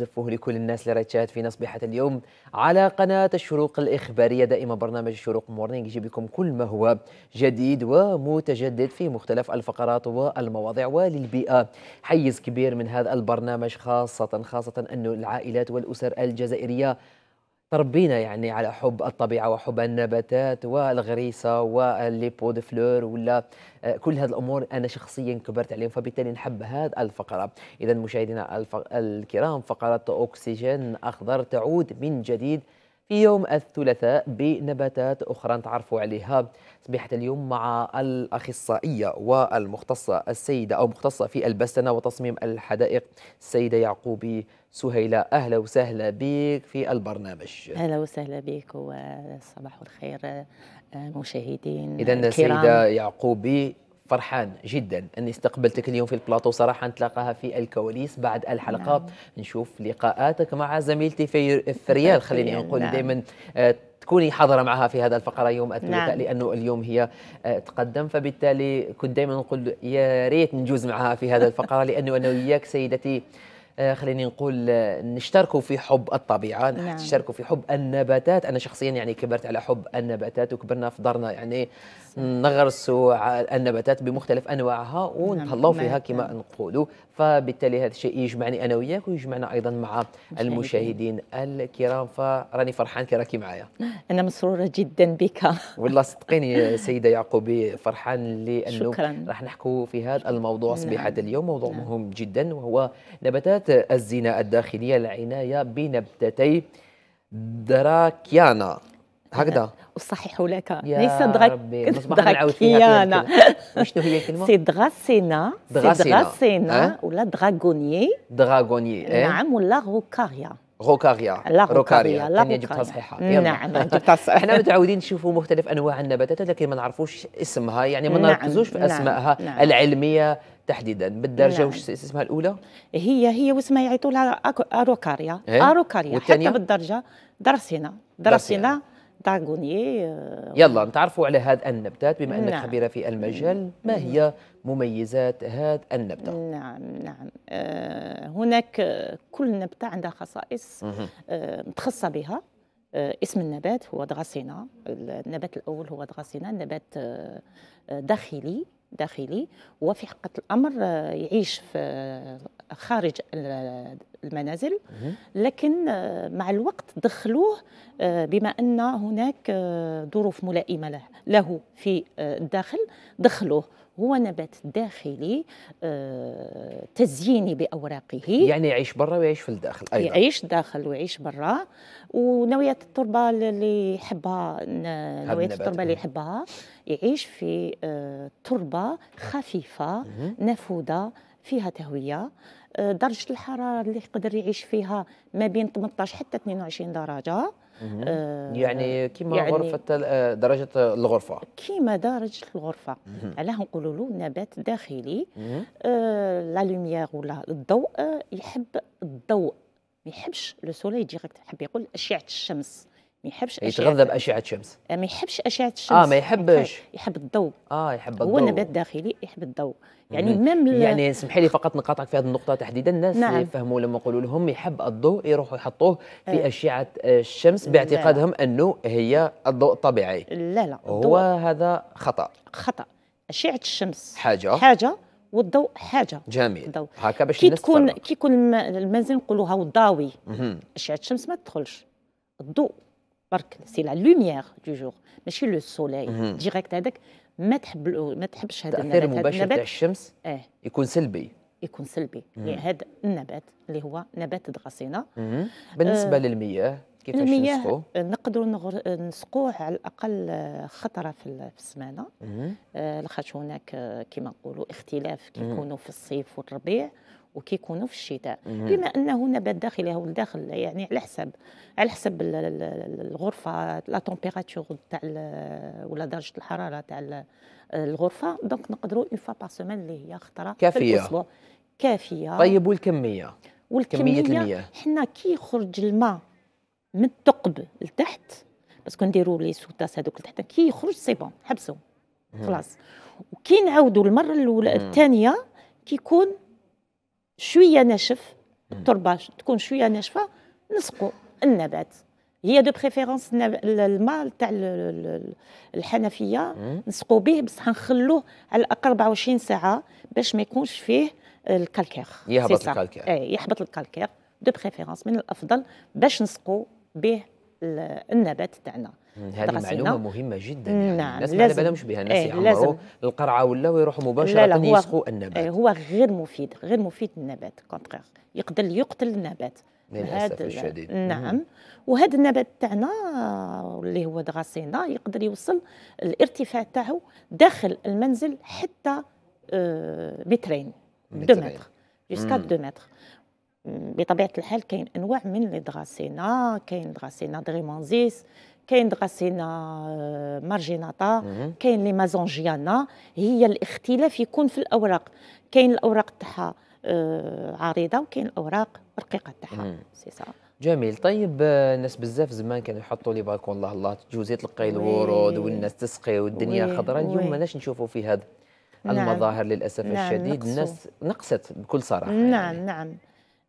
نزفوه لكل الناس اللي راه فينا صبيحة اليوم على قناة الشروق الإخبارية دائما برنامج الشروق مورنينغ يجيب لكم كل ما هو جديد ومتجدد في مختلف الفقرات والمواضيع وللبيئة حيز كبير من هذا البرنامج خاصة خاصة انه العائلات والأسر الجزائرية تربينا يعني على حب الطبيعه وحب النباتات والغريسه والليبو دو فلور ولا آه، كل هذه الامور انا شخصيا كبرت عليهم فبالتالي نحب هذه الفقره اذا مشاهدينا الكرام فقره اكسجين اخضر تعود من جديد في يوم الثلاثاء بنباتات أخرى نتعرفوا عليها صبيحة اليوم مع الأخصائية والمختصة السيدة أو مختصة في البستنة وتصميم الحدائق السيدة يعقوبي سهيلة أهلا وسهلا بك في البرنامج أهلا وسهلا بك وصباح الخير آه، مشاهدين إذا سيدة يعقوبي فرحان جدا اني استقبلتك اليوم في البلاطو صراحه نتلاقاها في الكواليس بعد الحلقه نعم. نشوف لقاءاتك مع زميلتي في فريال خليني نقول نعم. دائما آه، تكوني حاضرة معها في هذا الفقرة يوم الثلاثاء نعم. لأنه اليوم هي آه، تقدم فبالتالي كنت دائما نقول يا ريت نجوز معها في هذا الفقرة لأنه أنا وياك سيدتي آه، خليني نقول آه، نشتركوا في حب الطبيعه نعم. نشتركوا في حب النباتات انا شخصيا يعني كبرت على حب النباتات وكبرنا في دارنا يعني نغرس النباتات بمختلف انواعها ونتهلاو نعم، فيها نعم. كما نقولوا فبالتالي هذا الشيء يجمعني انا وياك ويجمعنا ايضا مع المشاهدين الكرام فراني فرحان كي راكي معايا انا مسروره جدا بك والله صدقيني سيده يعقوبي فرحان لانه راح نحكوا في هذا الموضوع نعم. صبيحه نعم. اليوم موضوع نعم. مهم جدا وهو نباتات الزينه الداخليه العنايه بنبتتي دراكيانا هكذا أصحح لك ليس دراكيانا شنو هي الكلمة؟ سي دغاسينا دغاسينا ولا دراغونيي دراغونيي إيه؟ نعم ولا روكاريا روكاريا روكاريا روكاريا جبتها صحيحه نعم جبتها صحيحه احنا متعودين نشوفوا مختلف انواع النباتات لكن ما نعرفوش اسمها يعني ما نعم، نركزوش في نعم، اسمائها نعم. العلميه تحديدا بالدرجه نعم. وش اسمها الاولى هي هي واسمها يعيطوا لها اروكاريا إيه؟ اروكاريا حتى بالدرجه درسينا درسينا دانغوني آه، يلا نتعرفوا على هذا النبتات بما انك نعم. خبيره في المجال ما هي نعم. مميزات هذا النبتة؟ نعم نعم آه، هناك آه، كل نبتة عندها خصائص متخصصه بها اسم النبات هو دراسينا النبات الأول هو دراسينا نبات داخلي داخلي وفي حقيقة الأمر يعيش في خارج المنازل لكن آه، مع الوقت دخلوه آه، بما ان هناك آه، ظروف ملائمه له في الداخل دخلوه هو نبات داخلي تزييني باوراقه يعني يعيش برا ويعيش في الداخل ايضا يعيش داخل ويعيش برا ونوعيه التربه اللي يحبها نوعيه التربه اللي يحبها يعيش في تربه خفيفه نافوذه فيها تهويه درجه الحراره اللي يقدر يعيش فيها ما بين 18 حتى 22 درجه آه يعني آه، كيما يعني غرفه آه، درجه الغرفه كيما درجه الغرفه علاه نقولوا له نبات داخلي آه لا لوميير ولا الضوء آه، يحب الضوء ما يحبش لو سولي ديريكت يحب يقول اشعه الشمس ما يحبش اشعه يتغذى باشعه الشمس آه، ما يحبش اشعه الشمس اه ما يحبش يحب الضوء اه يحب الضوء هو نبات داخلي يحب الضوء يعني مم. يعني سمحي لي فقط نقاطعك في هذه النقطه تحديدا الناس نعم. يفهموا لما نقولوا لهم يحب الضوء يروحوا يحطوه في آه. اشعه آه، الشمس باعتقادهم لا. انه هي الضوء الطبيعي لا لا هو هذا خطا خطا اشعه الشمس حاجه حاجه والضوء حاجه جميل الضوء هكا باش كي تكون كي يكون المنزل نقولوها هاو ضاوي اشعه الشمس ما تدخلش الضوء برك سي لا لوميير دو جور ماشي لو سولاي ديريكت هذاك ما تحب ما تحبش هذا النبات المباشر تاع الشمس اه يكون سلبي يكون سلبي يعني هذا النبات اللي هو نبات دغاسينا بالنسبه آه للمياه كيفاش المياه نقدروا نغر... نسقوه على الاقل خطره في السمانه آه لاخاطش هناك كما نقولوا اختلاف كيكونوا في الصيف والربيع وكيكونوا في الشتاء بما انه نبات داخلي هو الداخل يعني على حسب على حسب الغرفه لا تمبيراتور تاع ولا درجه الحراره تاع الغرفه دونك نقدروا اون فوا بار سيمين اللي هي خطره كافيه في الأسبوع. كافيه طيب والكميه والكميه كميه المياه حنا كي يخرج الماء من الثقب لتحت باسكو نديروا لي سوتاس هذوك لتحت كي يخرج سي بون حبسوا خلاص وكي نعاودوا المره الاولى الثانيه كيكون شويه ناشف التربه تكون شويه ناشفه نسقوا النبات هي دو بريفيرونس الماء تاع الحنفيه نسقوا به بصح نخلوه على الاقل 24 ساعه باش ما يكونش فيه الكالكير يهبط الكالكير اي يحبط الكالكير دو بريفيرونس من الافضل باش نسقوا به النبات تاعنا هذه معلومه مهمه جدا يعني نعم الناس ما بالهمش بها الناس ايه يعمروا القرعه ولا ويروحوا مباشره يسقوا النبات ايه هو غير مفيد غير مفيد للنبات كونترير يقدر يقتل النبات للاسف الشديد نعم وهذا النبات تاعنا اللي هو دغاسينا يقدر يوصل الارتفاع تاعو داخل المنزل حتى آه، مترين 2 متر جيسكا 2 متر بطبيعه الحال كاين انواع من لي دغاسينا كاين دغاسينا دغيمونزيس كاين دغاسينا آه، مارجيناطا كاين لي مازونجيانا هي الاختلاف يكون في الاوراق كاين الاوراق تاعها آه، عريضه وكاين الاوراق رقيقه تاعها سي سا جميل طيب آه، الناس بزاف زمان كانوا يحطوا لي بالكون الله الله تجوزي تلقاي الورود والناس تسقي والدنيا خضراء اليوم ماناش نشوفوا في هذا نعم المظاهر للاسف نعم الشديد نقصوا. الناس نقصت بكل صراحه نعم يعني. نعم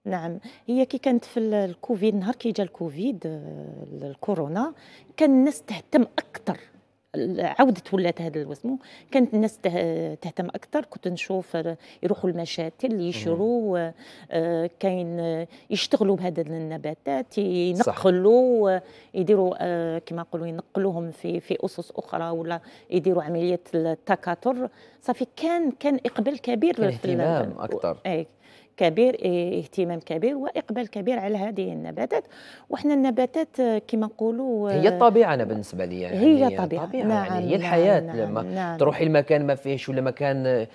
نعم هي كي كانت في الكوفيد نهار كي جا الكوفيد آه، الكورونا كان الناس تهتم اكثر عودة ولات هذا الوسمو كانت الناس تهتم اكثر كنت نشوف آه، يروحوا المشاتل يشروا آه، كاين يشتغلوا بهذا النباتات ينقلوا يديروا كما نقولوا ينقلوهم في في اسس اخرى ولا يديروا عمليه التكاثر صافي كان كان اقبال كبير كان اهتمام اكثر إيه. كبير إيه، اهتمام كبير واقبال كبير على هذه النباتات وحنا النباتات آه، كما نقولوا آه، هي الطبيعه انا بالنسبه لي يعني هي الطبيعه نعم يعني هي نعم، الحياه نعم لما نعم تروحي لمكان ما فيهش ولا مكان آه،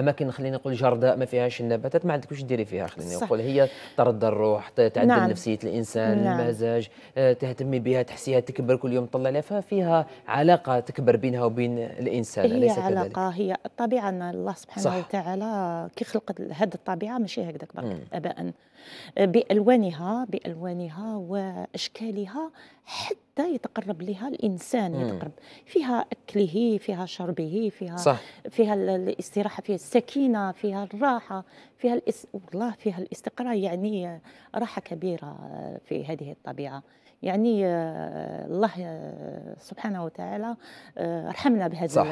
اماكن خلينا نقول جرداء ما فيهاش النباتات ما عندك واش ديري فيها خلينا نقول هي ترد الروح تعدل نعم نفسيه الانسان نعم المزاج تهتمي بها تحسيها تكبر كل يوم تطلع لها فيها علاقه تكبر بينها وبين الانسان هي أليس علاقه كذلك؟ هي الطبيعه الله سبحانه وتعالى كي خلق هذه الطبيعه ماشي هكذا هكذاك برك اباء بالوانها بالوانها واشكالها حتى يتقرب لها الانسان يتقرب فيها اكله فيها شربه فيها صح. فيها الاستراحه فيها السكينه فيها الراحه فيها الاس... والله فيها الاستقرار يعني راحه كبيره في هذه الطبيعه يعني آه، الله آه، سبحانه وتعالى آه، رحمنا بهذا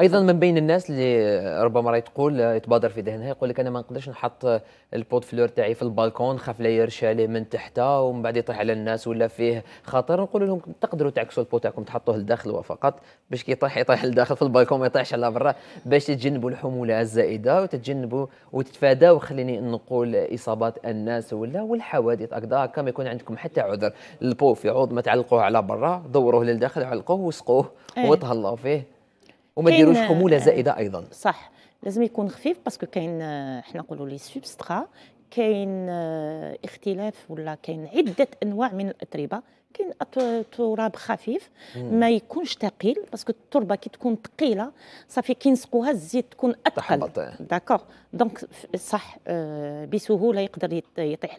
ايضا من بين الناس اللي ربما راهي تقول يتبادر في ذهنها يقول لك انا ما نقدرش نحط البوت فلور تاعي في البالكون خاف لا يرشى عليه من تحته ومن بعد يطيح على الناس ولا فيه خطر نقول لهم تقدروا تعكسوا البوت تاعكم تحطوه لداخل فقط باش كي يطيح يطيح لداخل في البالكون ما يطيحش على برا باش تتجنبوا الحموله الزائده وتتجنبوا وتتفاداوا خليني نقول اصابات الناس ولا والحوادث هكذا كما يكون عندكم حتى عذر البو في عوض ما تعلقوه على برا دوروه للداخل علقوه وسقوه إيه. وتهلاو فيه وما ديروش حموله زائده ايضا صح لازم يكون خفيف باسكو كاين آه، حنا نقولوا لي سوبسترا كاين آه، اختلاف ولا كاين عده انواع من الاتربه كاين تراب خفيف ما يكونش ثقيل باسكو التربه كي تكون ثقيله صافي كي نسقوها الزيت تكون اثقل داكوغ دونك صح آه، بسهوله يقدر يطيح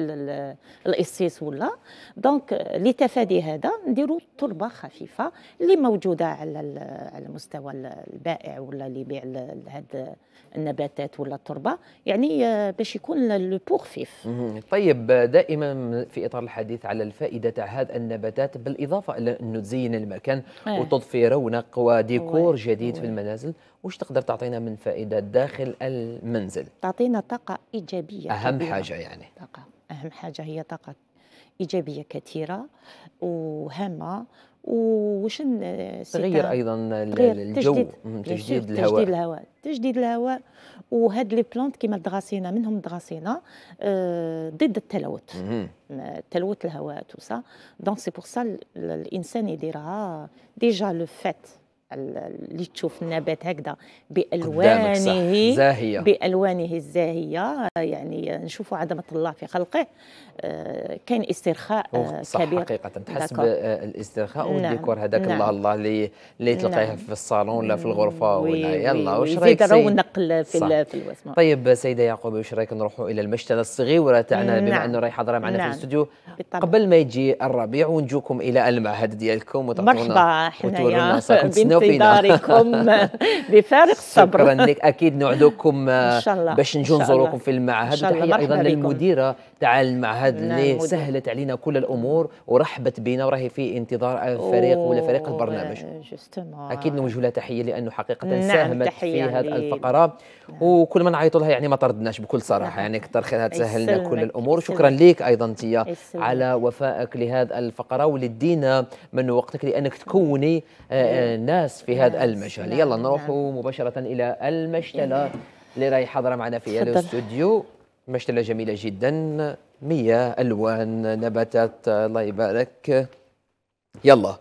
الاصيص ولا دونك لتفادي هذا نديروا تربه خفيفه اللي موجوده على على المستوى البائع ولا اللي يبيع هذا النباتات ولا التربه يعني آه، باش يكون لو بور خفيف طيب دائما في اطار الحديث على الفائده تاع هذا النبات النباتات بالاضافه الى انه تزين المكان أيه. وتضفي رونق وديكور أوي. جديد أوي. في المنازل وش تقدر تعطينا من فائده داخل المنزل تعطينا طاقه ايجابيه اهم كبيرة. حاجه يعني طاقه اهم حاجه هي طاقه ايجابيه كثيره وهامه وش تغير ايضا تغير الجو تجديد, تجديد الهواء تجديد الهواء تجديد الهواء وهاد لي بلانت كيما الدغاسينا منهم الدغاسينا آه ضد التلوث تلوث الهواء تو دونك سي بور سا الانسان يديرها ديجا لو فات اللي تشوف النبات هكذا بالوانه زاهيه بالوانه الزاهيه يعني نشوفوا عظمه الله في خلقه آه استرخاء آه صح كبير حقيقه تحس بالاسترخاء نعم. والديكور هذاك نعم. الله الله اللي اللي تلقيه نعم. في الصالون ولا في الغرفه ولا يلا واش رايك ونقل في صح. في الوسمه طيب سيده يعقوب واش رايك نروحوا الى المشتل الصغيره تاعنا نعم. بما انه راهي حاضره معنا نعم. في الاستوديو قبل ما يجي الربيع ونجوكم الى المعهد ديالكم وتعطونا مرحبا حنايا انه فينا داركم بفارق الصبر شكرا لك اكيد نعدكم آه، باش نجو نزوركم في المعهد تحيه ايضا للمديره تعال المعهد اللي سهلت علينا كل الامور ورحبت بنا وراهي في انتظار الفريق آه، ولا فريق البرنامج آه، اكيد نوجه لها تحيه لانه حقيقه نعم ساهمت في هذه الفقره نعم. وكل ما نعيطوا لها يعني ما طردناش بكل نعم. صراحه نعم. يعني كثر خيرها تسهلنا كل الامور شكرا لك ايضا انت على وفائك لهذا الفقره ولدينا من وقتك لانك تكوني آه، نعم. ناس في هذا نعم، المجال يلا نروحوا مباشره الى المشتله اللي راهي حاضره معنا في الاستوديو مشتلة جميلة جدا مية ألوان نباتات الله يبارك يلا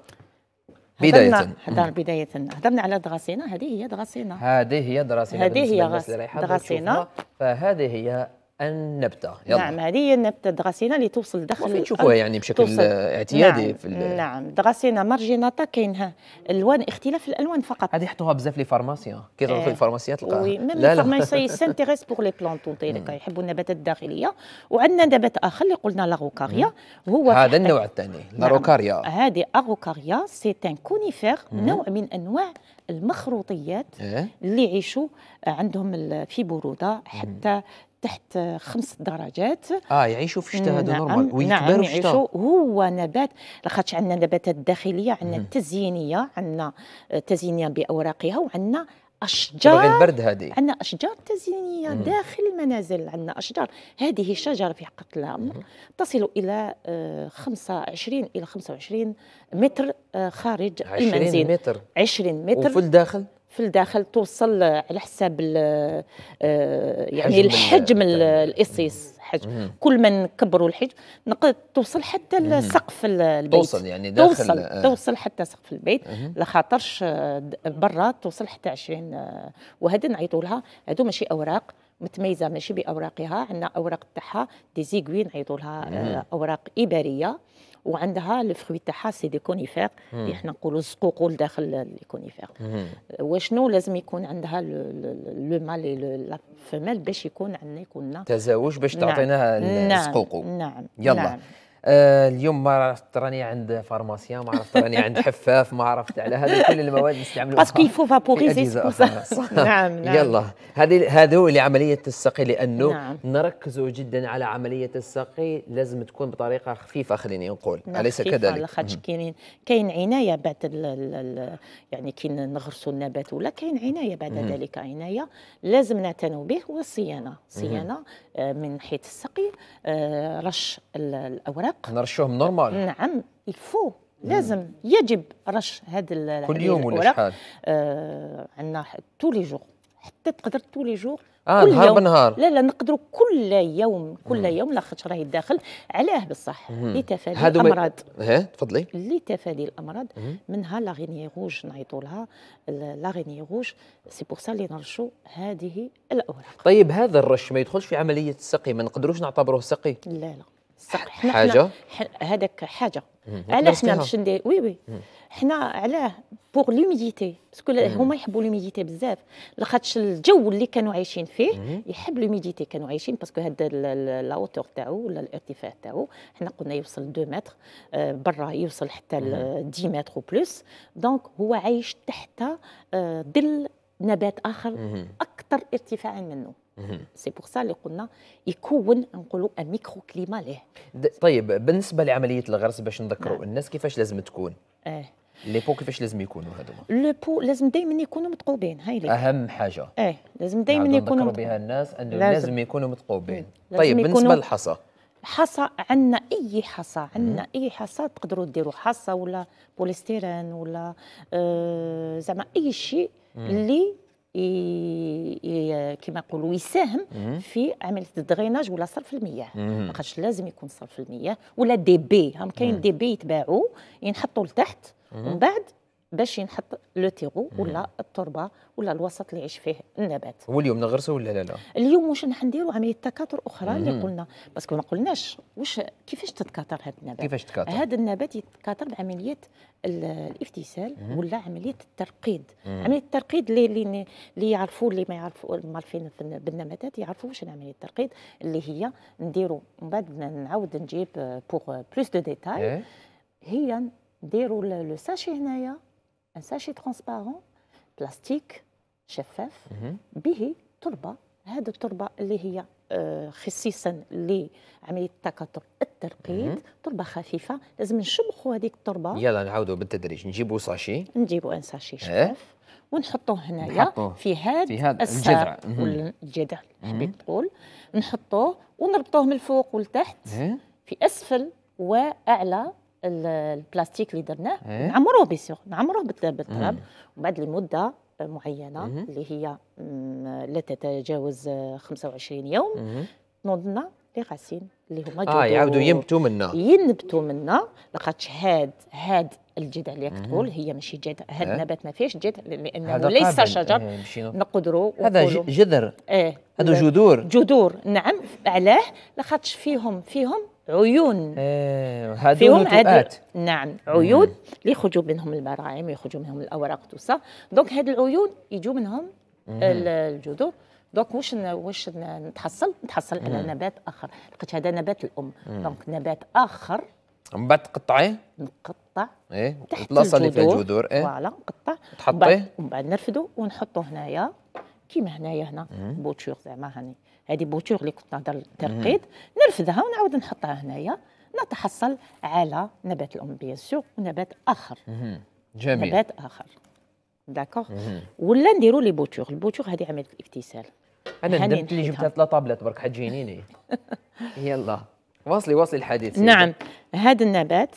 بداية هدرنا بداية هدرنا على دغاسينا هذه هي دغاسينا هذه هي دغاسينا هذه هي دغاسينا فهذه هي النبته يلا. نعم هذه هي النبته دغاسينا اللي توصل داخل تشوفوها يعني بشكل نعم، اعتيادي نعم. في نعم دغاسينه مارجيناتا كاينها الوان اختلاف الالوان فقط هذه يحطوها بزاف لي فارماسيان كي تروح في الفارماسيات إيه. تلقاها وي ميم لي فارماسيان سانتيريس بوغ لي بلانتون ديالك يحبوا النباتات الداخليه وعندنا نبات اخر اللي قلنا لاغوكاريا هو هذا النوع الثاني لاغوكاريا نعم. هذه اغوكاريا سي ان كونيفير نوع من انواع المخروطيات إيه. اللي يعيشوا عندهم في بروده حتى تحت خمس درجات اه يعيشوا في الشتاء هذا نعم، نورمال ويكبروا نعم في الشتاء هو نبات لاخاطش عندنا نباتات داخليه عندنا التزيينيه عندنا تزيينيه باوراقها وعندنا اشجار البرد هذه عندنا اشجار تزيينيه داخل المنازل عندنا اشجار هذه الشجره في حقيقه الامر تصل الى 25 آه، الى 25 متر آه، خارج المنزل 20 متر 20 متر وفي الداخل في الداخل توصل على حساب آه، يعني الحجم القصيص الحجم كل ما نكبروا الحجم نقدر توصل حتى لسقف البيت توصل يعني داخل توصل آه. توصل حتى سقف البيت لخاطرش آه، برا توصل حتى 20 آه، وهذا نعيطوا لها هذو ماشي اوراق متميزه ماشي باوراقها عندنا اوراق تاعها ديزيكوي نعيطوا لها اوراق اباريه وعندها الفروي تاعها سي دي كونيفير اللي حنا نقولوا الزقوقول داخل كونيفير وشنو لازم يكون عندها لو مال لا فيميل باش يكون عندنا يكون تزاوج باش تعطينا نعم. نعم. نعم يلا نعم. آه، اليوم ما عرفت راني عند فارماسيان ما عرفت راني عند حفاف ما عرفت على هذا كل المواد نستعملوها باسكو يفو فابوريزي نعم نعم يلا هذه هذو اللي عمليه السقي لانه نعم. نركزوا جدا على عمليه السقي لازم تكون بطريقه خفيفه خليني نقول نعم اليس كذلك لاخاطش كاين كاين عنايه بعد يعني كي نغرسوا النبات ولا كاين عنايه بعد مم. ذلك عنايه لازم نعتنوا به والصيانه صيانه آه، من حيث السقي آه، رش الاوراق الحق نرشوهم نورمال نعم الفو لازم يجب رش هذا كل يوم ولا شحال آه عندنا تو لي جور حتى تقدر تو لي جور اه كل نهار يوم. بنهار لا لا نقدروا كل يوم كل مم. يوم لاخاطش راهي الداخل علاه بصح لتفادي الامراض ها تفضلي لتفادي الامراض منها لاغيني روج نعيطوا لها لاغيني روج سي بور سا اللي نرشوا هذه الاوراق طيب هذا الرش ما يدخلش في عمليه السقي ما نقدروش نعتبروه سقي لا لا صح حاجه هذاك حاجه علاش حنا باش ندير وي وي حنا علاه بوغ لوميديتي باسكو هما يحبوا لوميديتي بزاف لاخاطش الجو اللي كانوا عايشين فيه يحب لوميديتي كانوا عايشين باسكو هذا لاوتور تاعو ولا الارتفاع تاعو حنا قلنا يوصل 2 متر آه، برا يوصل حتى 10 متر وبلوس دونك هو عايش تحت آه، ظل نبات اخر اكثر ارتفاعا منه سي بور سا اللي قلنا يكون نقولوا ان ميكرو كليما ليه طيب بالنسبه لعمليه الغرس باش نذكروا نعم. الناس كيفاش لازم تكون اه لي بو كيفاش لازم يكونوا هذوما لو بو لازم دائما يكونوا متقوبين هاي لي اهم حاجه اه لازم دائما يكونوا نذكروا بها الناس انه لازم, لازم يكونوا متقوبين لازم طيب يكونوا بالنسبه للحصى حصى عندنا اي حصى عندنا اي حصى تقدروا ديروا حصى ولا بوليستيرين ولا آه زعما اي شيء اللي كما يقولوا يساهم في عمليه الدريناج ولا صرف المياه لحقاش لازم يكون صرف المياه ولا دي بي هم كاين دي بي يتباعوا ينحطوا لتحت ومن بعد باش ينحط لو تيغو ولا التربه ولا الوسط اللي يعيش فيه النبات واليوم نغرسوا نغرسه ولا لا لا اليوم واش راح نديروا عمليه تكاثر اخرى اللي قلنا باسكو ما قلناش واش كيفاش تتكاثر هذا النبات كيفاش تتكاثر هذا النبات يتكاثر بعمليه الافتسال ولا عمليه الترقيد عمليه الترقيد اللي اللي, اللي يعرفوا اللي ما يعرفوا المعرفين بالنباتات يعرفوا واش عمليه الترقيد اللي هي نديروا من بعد نعاود نجيب بوغ بلوس دو ديتاي هي نديروا لو ساشي هنايا ان ساشي ترونسبارون بلاستيك شفاف به تربه هذه التربه اللي هي خصيصا لعمليه التكاثر الترقيد تربه خفيفه لازم نشبخوا هذيك التربه يلا نعاودوا بالتدريج نجيبوا ساشي نجيبوا ان ساشي شفاف ونحطوه هنايا في هذا في هذا الجذع -hmm. الجذع حبيت تقول نحطوه ونربطوه من الفوق ولتحت إيه. في اسفل واعلى البلاستيك اللي درناه إيه؟ نعمروه نعمروه بيسيغ نعمروه بالتراب وبعد لمده معينه اللي هي لا تتجاوز 25 يوم نوضنا لي غاسين اللي هما اه يعاودوا ينبتوا منا ينبتوا منا لخاطش هاد هاد الجدع اللي راك تقول هي ماشي جدع هاد النبات إيه؟ ما فيهش جدع لانه ليس شجر إيه، نقدروا هذا جذر ايه هادو جذور جذور نعم علاه لخاطش فيهم فيهم عيون ايه فيهم عدد نعم عيون اللي يخرجوا منهم البراعم يخرجوا منهم الاوراق توسا دونك هاد العيون يجوا منهم الجذور دونك واش واش نتحصل نتحصل على نبات اخر لقيت هذا نبات الام دونك نبات اخر من بعد تقطعيه نقطع ايه البلاصه اللي فيها الجذور ايه فوالا نقطع تحطيه ومن بعد نرفدو ونحطو هنايا كيما هنايا هنا بوتشور زعما هاني هذه بوتور اللي كنت نهضر ترقيد نرفدها ونعاود نحطها هنايا نتحصل على نبات الام بيان سور ونبات اخر جميل نبات اخر داكوغ ولا نديروا لي بوتور البوتور هذه عمليه الاكتسال انا ندمت اللي جبتها ثلاث طابلات برك حتجينيني يلا واصلي واصلي الحديث نعم هذا النبات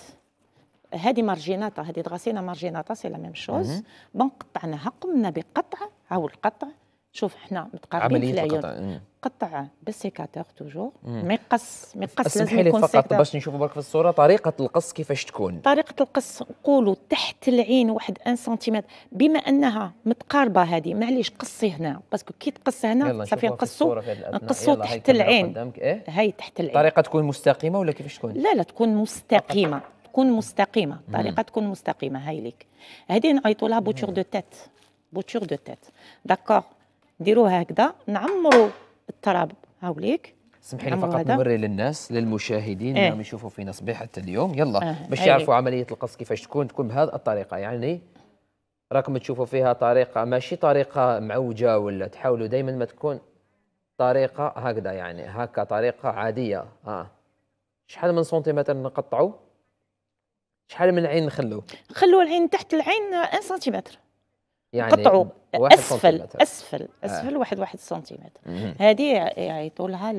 هذه مارجيناتا هذه دغاسينا مارجيناتا سي لا ميم شوز بنقطعناها قمنا بقطع هاو القطع شوف احنا متقاربين في العيون إيه. قطع بالسيكاتور توجور ما يقص ما يقص لازم يكون فقط باش نشوفوا برك في الصوره طريقه القص كيفاش تكون طريقه القص نقولوا تحت العين واحد 1 سنتيمتر بما انها متقاربه هذه معليش قصي هنا باسكو كي تقص هنا صافي نقصوا نقصوا تحت العين إيه؟ هاي تحت العين الطريقه تكون مستقيمه ولا كيفاش تكون لا لا تكون مستقيمه تكون مستقيمه الطريقه تكون مستقيمه هاي ليك هذه نعيطوا لها بوتور دو تيت بوتور دو تيت داكور نديروها هكذا نعمروا التراب هاوليك سمحي لي فقط نوري للناس للمشاهدين اللي إيه؟ يشوفوا فينا صبيحه اليوم يلا آه. باش أيوة. يعرفوا أيه. عمليه القص كيفاش تكون تكون بهذه الطريقه يعني راكم تشوفوا فيها طريقه ماشي طريقه معوجه ولا تحاولوا دائما ما تكون طريقه هكذا يعني هكا طريقه عاديه اه شحال من سنتيمتر نقطعوا شحال من عين نخلو نخلو العين تحت العين 1 سنتيمتر يعني قطعوا أسفل, أسفل أسفل آه. واحد واحد سنتيمتر هذه يعني طولها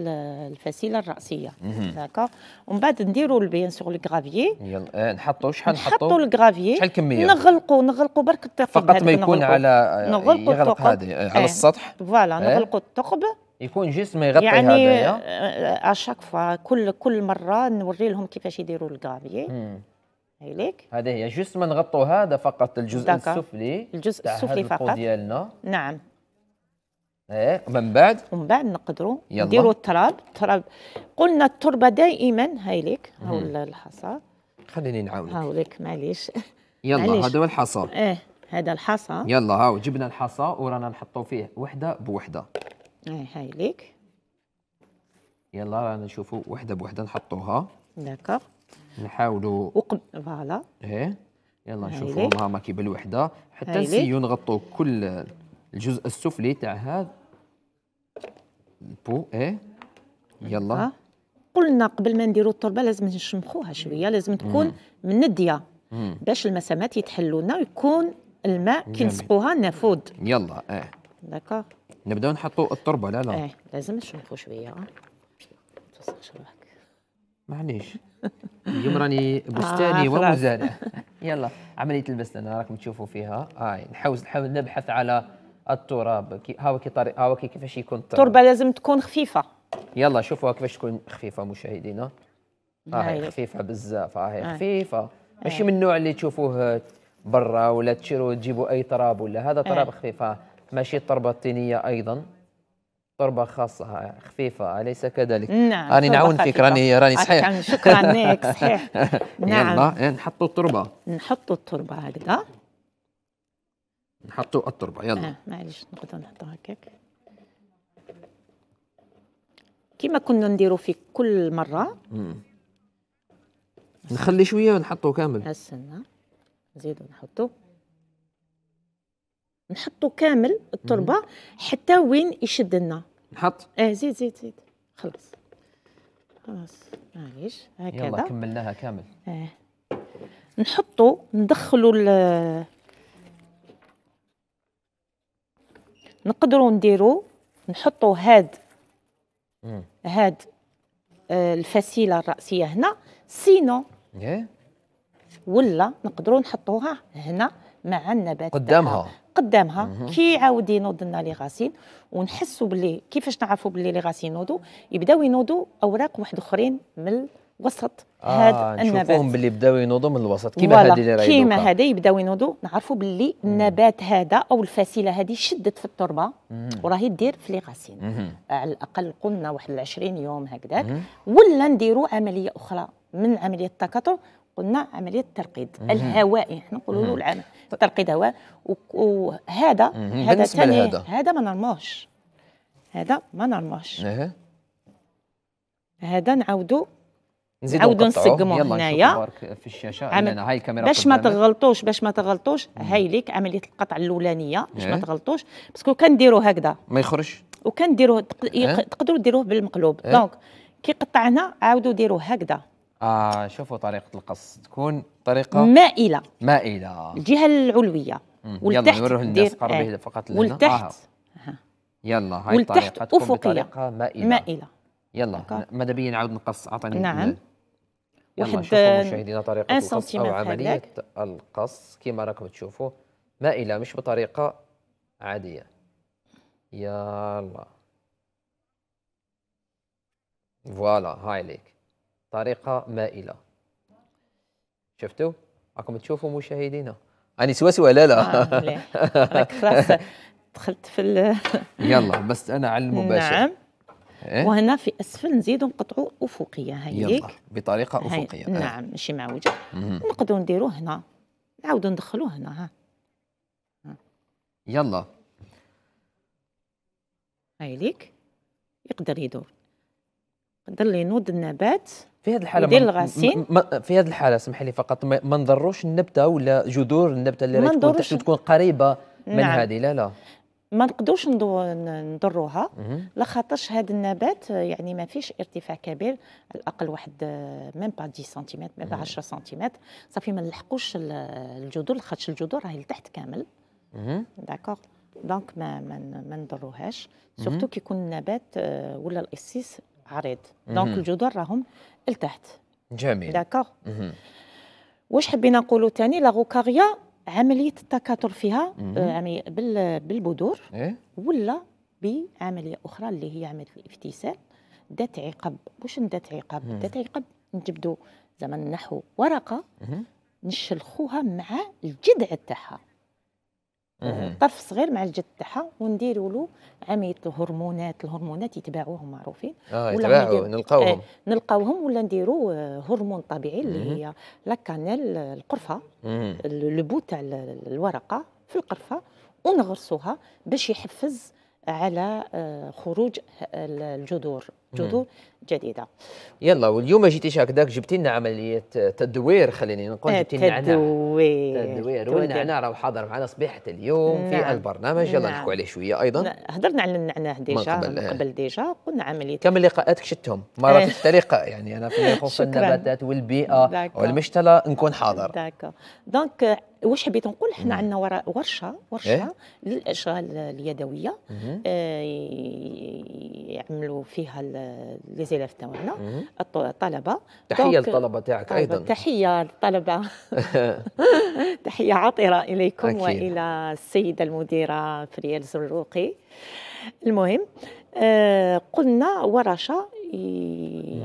الفسيلة الرأسية هكا ومن بعد نديروا بيان سور الكرافيي يلا نحطوا شحال نحطوا نحطوا الكرافيي شحال الكمية نغلقوا نغلقوا برك الثقب فقط ما يكون على نغلقوا يغلق هذه على السطح فوالا نغلقوا الثقب يكون ما يغطي يعني يعني اشاك فوا كل كل مره نوري لهم كيفاش يديروا الكافيي هيليك هذه هي جست ما نغطوا هذا فقط الجزء دكا. السفلي الجزء السفلي فقط ديالنا نعم ايه من بعد ومن بعد نقدروا نديروا التراب التراب قلنا التربه دائما هيليك هاو الحصى خليني نعاونك ليك معليش يلا هذا هو الحصى ايه هذا الحصى يلا هاو جبنا الحصى ورانا نحطوا فيه وحده بوحده ايه ليك يلا رانا نشوفوا وحده بوحده نحطوها داكوغ نحاولوا وقم فوالا ايه يلا نشوفوا ماما كي بالوحده حتى نسيو نغطوا كل الجزء السفلي تاع هذا البو ايه يلا ها. قلنا قبل ما نديروا التربه لازم نشمخوها شويه لازم تكون منديه باش المسامات يتحلوا لنا ويكون الماء كي نسقوها نفود يلا ايه داكوغ نبداو نحطوا التربه لا لا ايه لازم نشمخوا شويه ما توسخش الواحد معليش اليوم راني بستاني آه ومزارع يلا عمليه البث راكم تشوفوا فيها هاي آه نحاول نحاول نبحث على التراب هاوكي طريق كي كيفاش يكون التراب التربه لازم تكون خفيفه يلا شوفوا كيفاش تكون خفيفه مشاهدينا ها آه هي خفيفه بزاف آه، ها هي خفيفه ماشي من النوع اللي تشوفوه برا ولا تشيروا تجيبوا اي تراب ولا هذا تراب خفيفة آه، ماشي التربه الطينيه ايضا طربه خاصه خفيفه اليس كذلك نعم راني نعاون فيك راني راني صحيح شكرا لك صحيح نعم يلا نحطوا التربه نحطوا التربه هكذا نحطوا التربه يلا آه معليش نقدروا نحطها هكاك كما كنا نديروا في كل مره مم. نخلي شويه ونحطوا كامل استنى نزيدوا نحطوا نحطو كامل التربه حتى وين يشد لنا نحط اه زيد زيد زيد خلاص خلاص معليش هكذا يلا كملناها كامل اه نحطو ندخلو ال نقدروا نديرو نحطو هاد هاد آه، الفسيله الراسيه هنا سينو إيه. ولا نقدروا نحطوها هنا مع النبات قدامها قدامها كي يعاود ينوض لنا لي غاسين ونحسوا باللي كيفاش نعرفوا باللي لي غاسين ينوضوا يبداو ينوضوا اوراق واحد اخرين من وسط آه هذا النبات نشوفوهم باللي بداو ينوضوا من الوسط كيما هذه اللي راهي كيما هذا يبداو ينوضوا نعرفوا باللي النبات هذا او الفسيله هذه شدت في التربه وراهي دير في لي غاسين على الاقل قلنا واحد 20 يوم هكذاك ولا نديروا عمليه اخرى من عمليه التكاثر قلنا عمليه الترقيد الهوائي احنا نقولوا له العام ترقيد هواء وهذا هذا ثاني هذا ما نرموش هذا ما نرموش إيه. هذا نعاودوا نعاودو نسقموا هنايا في الشاشه عمل... هاي الكاميرا باش ما تغلطوش باش ما تغلطوش هاي ليك عمليه القطع الاولانيه باش ما إيه. تغلطوش باسكو كنديروا هكذا ما يخرجش وكنديروه إيه. تقدروا ديروه بالمقلوب دونك كي قطعنا عاودوا ديروه هكذا آه شوفوا طريقة القص تكون طريقة مائلة مائلة الجهة العلوية والتحت يلا الناس قربي آه. فقط لنا والتحت آه. يلا هاي والتحت الطريقة أفقية بطريقة مائلة مائلة يلا ماذا بيا نعاود نقص أعطيني نعم واحد شوفوا مشاهدينا طريقة القص أو عملية القص كما راكم تشوفوا مائلة مش بطريقة عادية يلا فوالا هاي ليك طريقه مائله شفتوا راكم تشوفوا مشاهدينا اني سوا لا لا آه خلاص دخلت في ال... يلا بس انا على المباشر نعم إيه؟ وهنا في اسفل نزيدوا نقطعوا افقيه هيك بطريقه افقيه هاي. نعم ماشي معوجه نقدروا نديروه هنا نعاودوا ندخلوه هنا ها يلا هاي ليك يقدر يدور يقدر ينوض النبات في هذه الحاله يدير الغسيل في هذه الحاله سمحي لي فقط ما نضروش النبته ولا جذور النبته اللي راهي تكون, تكون قريبه من نعم. هذه لا لا ما نقدوش نضروها لخاطرش هذا النبات يعني ما فيش ارتفاع كبير على الاقل واحد ميم با 10 سنتيمتر ميم با 10 سنتيمتر صافي ما نلحقوش الجذور لخاطش الجذور راهي لتحت كامل داكوغ دونك ما ما, نضروهاش سورتو كيكون النبات آه، ولا الاصيص عريض دونك الجذور راهم لتحت جميل داكوغ واش حبينا نقولوا ثاني غوكاريا عمليه التكاثر فيها يعني بالبذور إيه؟ ولا بعمليه اخرى اللي هي عمليه الافتسال دات عقب واش دات عقب دات عقب نجبدوا زعما نحو ورقه مم. نشلخوها مع الجذع تاعها طرف صغير مع الجد تاعها ونديروا له عمليه الهرمونات الهرمونات يتباعوهم معروفين اه يتباعو نلقاوهم آه نلقاوهم ولا نديروا آه، هرمون طبيعي اللي هي لاكانيل آه، القرفه لو تاع الورقه في القرفه ونغرسوها باش يحفز على آه، خروج الجذور جذور جديده يلا واليوم جيتي هكذاك جبتي لنا عمليه تدوير خليني نقول جبتي لنا تدوير تدوير والنعناع راه حاضر معنا صبيحه اليوم نعم. في البرنامج يلا نعم. نحكوا عليه شويه ايضا هضرنا على النعناع ديجا قبل, إيه. قبل ديجا قلنا عمليه كم لقاءاتك شتهم مرات إيه. في الطريقه يعني انا فيما يخص النباتات والبيئه والمشتلة نكون حاضر داكا دونك واش حبيت نقول حنا عندنا ورشه ورشه إيه؟ للاشغال اليدويه آه يعملوا فيها لي زيلاف تاعنا الطلبه تحيه للطلبه تاعك ايضا تحيه للطلبه تحيه عطره اليكم أكيد. والى السيده المديره فريال زروقي المهم آه، قلنا ورشه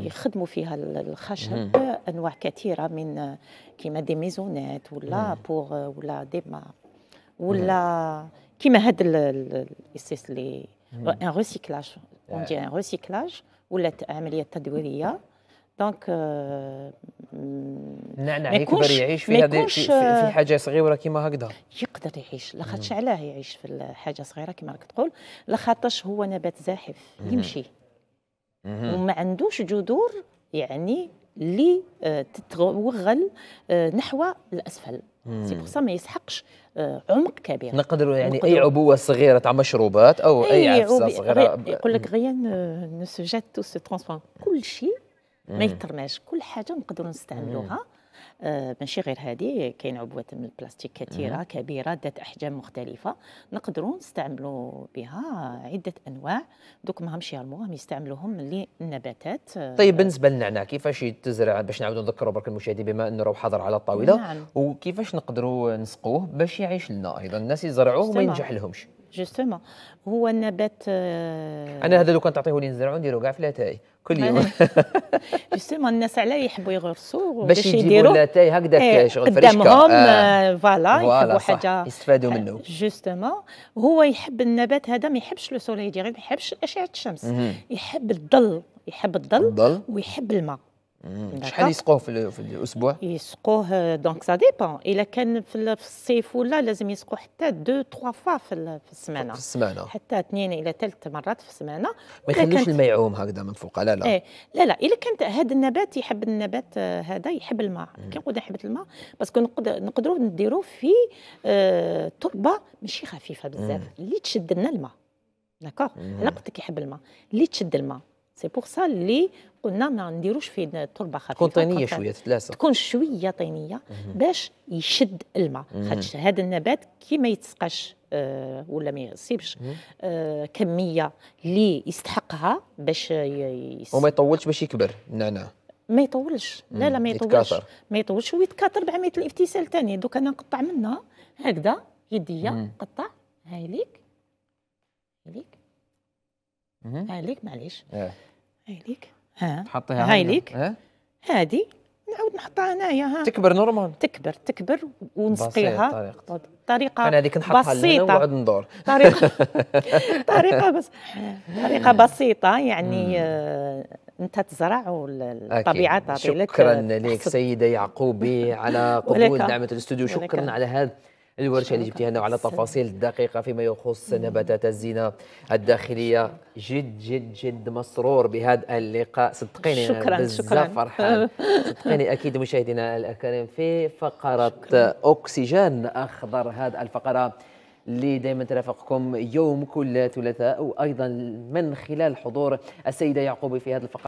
يخدموا فيها الخشب انواع كثيره من كيما دي ميزونات ولا بور ولا دي ما ولا كيما هذا الاساس اللي ان ريسيكلاج Euh, ندير نعم، نعم، دي ان ريسيكلاج ولات عمليه تدويريه دونك النعناع يقدر يعيش في هذه في, في حاجه صغيره كيما هكذا يقدر يعيش لاخاطش علاه يعيش في حاجه صغيره كيما راك تقول لاخاطش هو نبات زاحف يمشي وما عندوش جذور يعني اللي آه، تتوغل آه، نحو الاسفل سي بور سا ما يسحقش آه، عمق كبير نقدروا يعني نقدروا اي عبوه صغيره تاع مشروبات او اي, أي عبوه صغيره يقول لك غير نسجات تو سو ترانسفورم كل شيء ما يترماش كل حاجه نقدروا نستعملوها مم. آه، ماشي غير هذه كاين عبوات من البلاستيك كثيره كبيره ذات احجام مختلفه نقدروا نستعملوا بها عده انواع دوك ماهمش يرموهم يستعملوهم للنباتات آه. طيب بالنسبه للنعناع كيفاش يتزرع باش نعاودوا نذكروا برك المشاهدين بما انه راه حاضر على الطاوله نعم. وكيفاش نقدروا نسقوه باش يعيش لنا ايضا الناس يزرعوه وما ينجح لهمش جوستومون هو النبات آه، انا هذا لو كان تعطيه لي نزرعو نديرو كاع في لاتاي كل يوم جوستومون الناس علاه يحبوا يغرسوا باش يديروا لاتاي هكذا شغل قدامهم آه. آه، فوالا يحبوا حاجه يستفادوا منه جوستومون هو يحب النبات هذا ما يحبش لو سولي ديغي ما يحبش اشعه الشمس يحب الظل يحب الظل ويحب الماء شحال يسقوه في, في الاسبوع يسقوه دونك سا ديبون الا كان في الصيف ولا لازم يسقوه حتى دو تخوا فوا في السمانه في السمانه حتى اثنين الى ثلاث مرات في السمانه ما يخلوش الماء يعوم هكذا من فوق لا لا إيه لا لا الا كانت هذا النبات يحب النبات آه، هذا يحب الماء كي نقول يحب الماء باسكو نقدروا نديروه في آه تربه ماشي خفيفه بزاف اللي تشد لنا الماء داكوغ انا قلت لك يحب الماء اللي تشد الماء سي بور سا اللي قلنا ما نديروش في تربه خفيفه تكون طينيه شويه تتلاصق تكون شويه طينيه باش يشد الماء mhm. خاطر هذا النبات كي ما يتسقاش آه ولا ما يصيبش mhm. آه كميه اللي يستحقها باش يصيب. وما يطولش باش يكبر النعناع ما يطولش لا لا ما يطولش ما يطولش ويتكاثر بعمليه الافتسال ثاني دوك انا نقطع منها هكذا يديا قطع هاي ليك هاي ليك هاي ليك معليش إيه. هاي ليك ها تحطيها هاي ليك إيه. هادي نعاود نحطها هنايا ها تكبر نورمال تكبر تكبر ونسقيها طريقة انا هذيك نحطها بسيطة ونقعد ندور طريقة طريقة بس طريقة بسيطة يعني آه، انت تزرع والطبيعه تعطي لك شكرا لك سيده يعقوبي على قبول دعمه الاستوديو شكرا على هذا الورشه اللي جبتيها لنا وعلى التفاصيل الدقيقه فيما يخص نباتات الزينه الداخليه جد جد جد مسرور بهذا اللقاء صدقيني شكرا شكرا فرحان صدقيني اكيد مشاهدينا الكريم في فقره شكرا. اكسجين اخضر هذه الفقره اللي دائما ترافقكم يوم كل ثلاثاء وايضا من خلال حضور السيده يعقوبي في هذه الفقره